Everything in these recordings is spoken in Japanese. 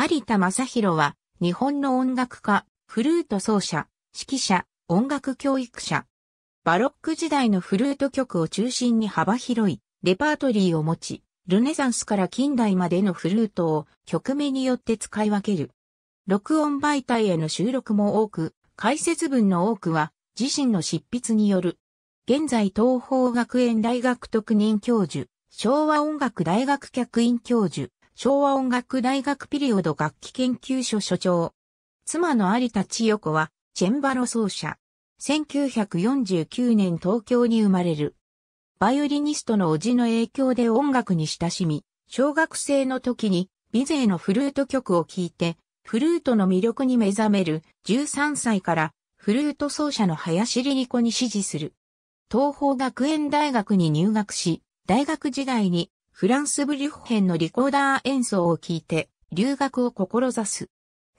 有田正宏は、日本の音楽家、フルート奏者、指揮者、音楽教育者。バロック時代のフルート曲を中心に幅広いレパートリーを持ち、ルネサンスから近代までのフルートを曲名によって使い分ける。録音媒体への収録も多く、解説文の多くは自身の執筆による。現在東方学園大学特任教授、昭和音楽大学客員教授、昭和音楽大学ピリオド楽器研究所所長。妻の有田千代子は、チェンバロ奏者。1949年東京に生まれる。バイオリニストの叔父の影響で音楽に親しみ、小学生の時に美勢のフルート曲を聴いて、フルートの魅力に目覚める13歳からフルート奏者の林里リ子に支持する。東方学園大学に入学し、大学時代にフランスブリュッヘンのリコーダー演奏を聴いて、留学を志す。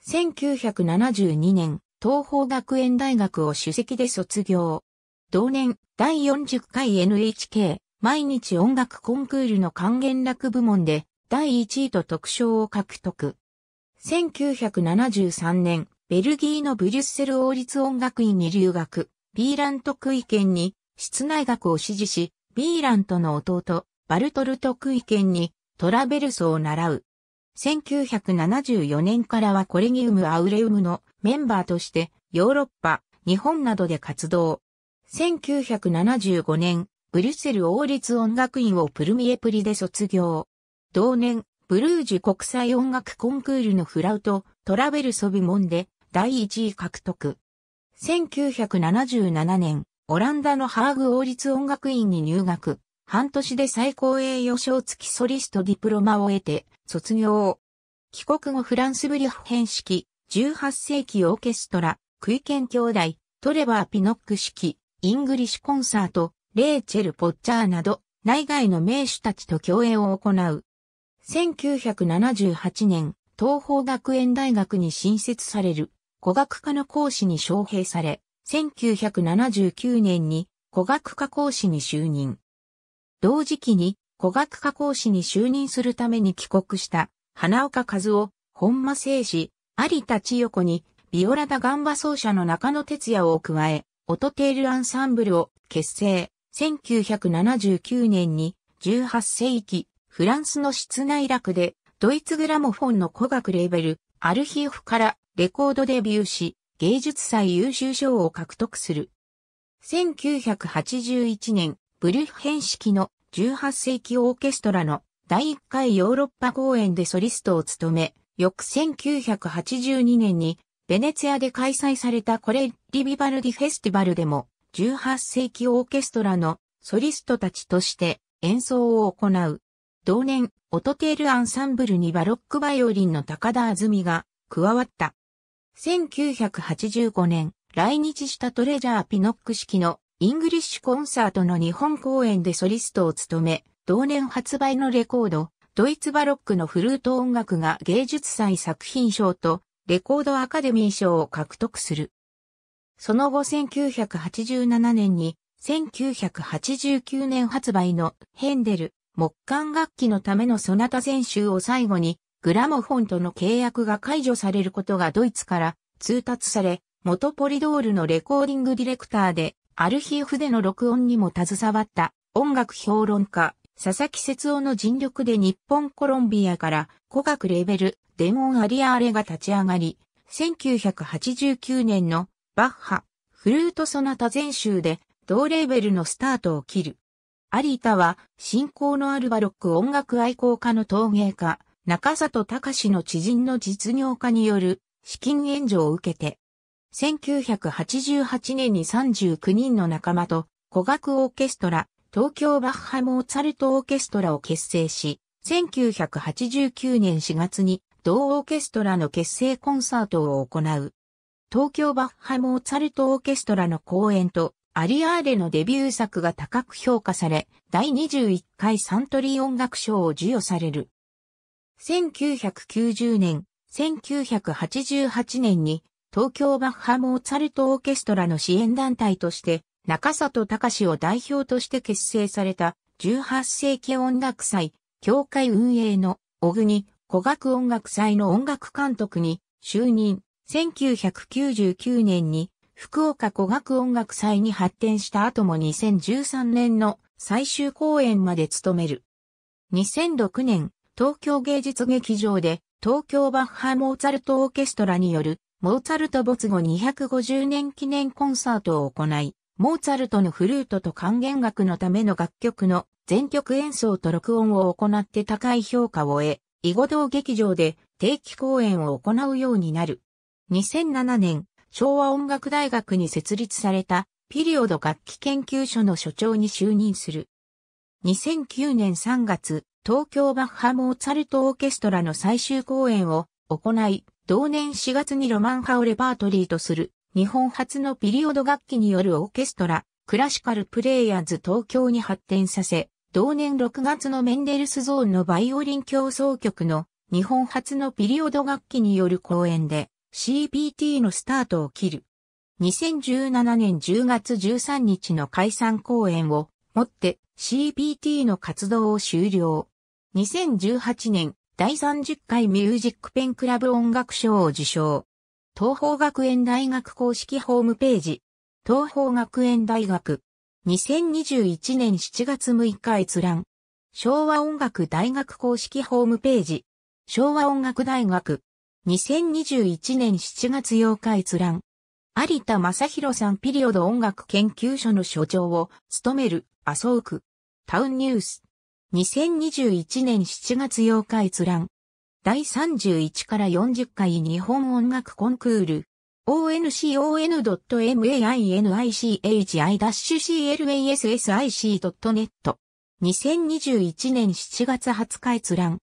1972年、東方学園大学を主席で卒業。同年、第40回 NHK 毎日音楽コンクールの還元楽部門で第1位と特賞を獲得。1973年、ベルギーのブリュッセル王立音楽院に留学、ビーラント区域見に室内学を支持し、ビーラントの弟、バルトルトクイにトラベルスを習う。1974年からはコレギウム・アウレウムのメンバーとしてヨーロッパ、日本などで活動。1975年、ブリュッセル王立音楽院をプルミエプリで卒業。同年、ブルージュ国際音楽コンクールのフラウト、トラベルソ部門で第1位獲得。1977年、オランダのハーグ王立音楽院に入学。半年で最高栄誉賞付きソリストディプロマを得て、卒業。帰国後フランスブリュッフ編式、18世紀オーケストラ、クイケン兄弟、トレバー・ピノック式、イングリッシュコンサート、レーチェル・ポッチャーなど、内外の名手たちと共演を行う。1978年、東方学園大学に新設される語学科の講師に招聘され、1979年に語学科講師に就任。同時期に古学科講師に就任するために帰国した花岡和夫、本間聖司、有田千代子にビオラダガンバ奏者の中野哲也を加え、オトテールアンサンブルを結成。1979年に18世紀、フランスの室内楽でドイツグラモフォンの古学レーベル、アルヒオフからレコードデビューし、芸術祭優秀賞を獲得する。1981年、ブリュッヘン式の18世紀オーケストラの第1回ヨーロッパ公演でソリストを務め、翌1982年にベネツィアで開催されたコレリ・ビバルディフェスティバルでも18世紀オーケストラのソリストたちとして演奏を行う。同年、オトテールアンサンブルにバロックバイオリンの高田あずみが加わった。1985年、来日したトレジャーピノック式のイングリッシュコンサートの日本公演でソリストを務め、同年発売のレコード、ドイツバロックのフルート音楽が芸術祭作品賞とレコードアカデミー賞を獲得する。その後1987年に1989年発売のヘンデル木管楽器のためのソナタ全集を最後にグラモフォンとの契約が解除されることがドイツから通達され、元ポリドールのレコーディングディレクターでアルヒーフでの録音にも携わった音楽評論家、佐々木節夫の尽力で日本コロンビアから古学レベル、デ音ンアリアーレが立ち上がり、1989年のバッハ、フルートソナタ全集で同レベルのスタートを切る。アリータは、信仰のあるバロック音楽愛好家の陶芸家、中里隆の知人の実業家による資金援助を受けて、1988年に39人の仲間と、古楽オーケストラ、東京バッハモーツァルトオーケストラを結成し、1989年4月に同オーケストラの結成コンサートを行う。東京バッハモーツァルトオーケストラの公演とアリアーレのデビュー作が高く評価され、第21回サントリー音楽賞を授与される。1990年、1988年に東京バッハモーツァルトオーケストラの支援団体として中里隆を代表として結成された18世紀音楽祭協会運営の小国古学音楽祭の音楽監督に就任1999年に福岡古学音楽祭に発展した後も2013年の最終公演まで務める。2006年東京芸術劇場で東京バッハモーツァルトオーケストラによるモーツァルト没後250年記念コンサートを行い、モーツァルトのフルートと管弦楽のための楽曲の全曲演奏と録音を行って高い評価を得、囲碁道劇場で定期公演を行うようになる。2007年、昭和音楽大学に設立されたピリオド楽器研究所の所長に就任する。2009年3月、東京バッハモーツァルトオーケストラの最終公演を行い、同年4月にロマン派をレパートリーとする、日本初のピリオド楽器によるオーケストラ、クラシカルプレイヤーズ東京に発展させ、同年6月のメンデルスゾーンのバイオリン協奏曲の日本初のピリオド楽器による公演で CPT のスタートを切る。2017年10月13日の解散公演をもって CPT の活動を終了。2018年第30回ミュージックペンクラブ音楽賞を受賞。東方学園大学公式ホームページ。東方学園大学。2021年7月6日閲覧。昭和音楽大学公式ホームページ。昭和音楽大学。2021年7月8日閲覧。有田正宏さんピリオド音楽研究所の所長を務める麻生区。タウンニュース。2021年7月8日閲覧。第31から40回日本音楽コンクール。oncon.mainich-classic.net。2021年7月20日閲覧。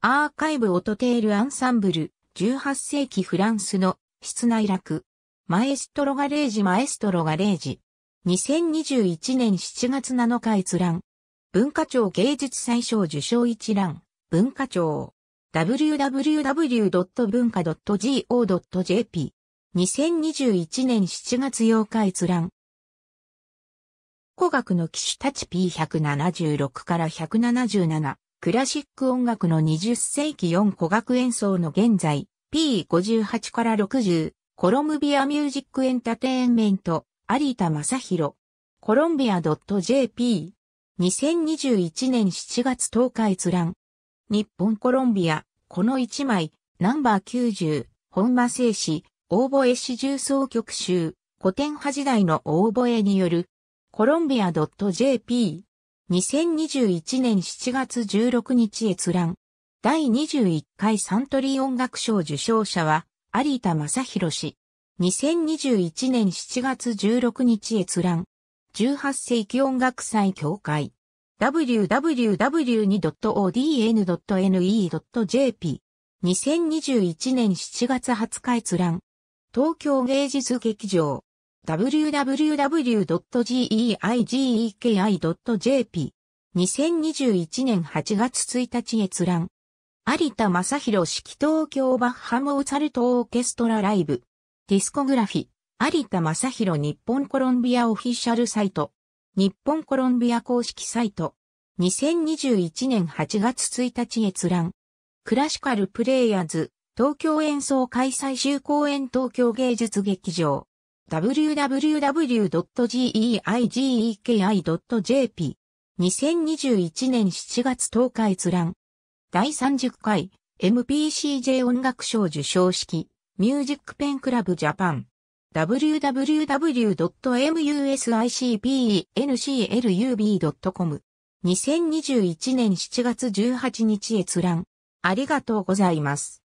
アーカイブオトテールアンサンブル。18世紀フランスの室内楽。マエストロガレージマエストロガレージ。2021年7月7日閲覧。文化庁芸術祭賞受賞一覧、文化庁、www. 文化 .go.jp、2021年7月8日閲覧。古楽の機種たち P176 から177、クラシック音楽の20世紀4古楽演奏の現在、P58 から60、コロムビアミュージックエンターテインメント、有田正宏。コロンビア .jp 2021年7月10日閲覧。日本コロンビア、この1枚、ナンバー90、本間製紙、オーボエ市重奏曲集、古典派時代のオーボエによる、コロンビア .jp。2021年7月16日閲覧。第21回サントリー音楽賞受賞者は、有田正宏氏。2021年7月16日閲覧。18世紀音楽祭協会 www.odn.ne.jp 2021年7月20日閲覧東京芸術劇場 www.geigeki.jp 2021年8月1日閲覧有田正宏式東京バッハモーツァルトオーケストラライブディスコグラフィ有田正宏日本コロンビアオフィシャルサイト。日本コロンビア公式サイト。2021年8月1日閲覧。クラシカルプレイヤーズ、東京演奏会最終公演東京芸術劇場。www.geigeki.jp。2021年7月10日閲覧。第30回 MPCJ 音楽賞受賞式ミュージックペンクラブジャパン。www.musicbnclub.com。2021年7月18日閲覧。ありがとうございます。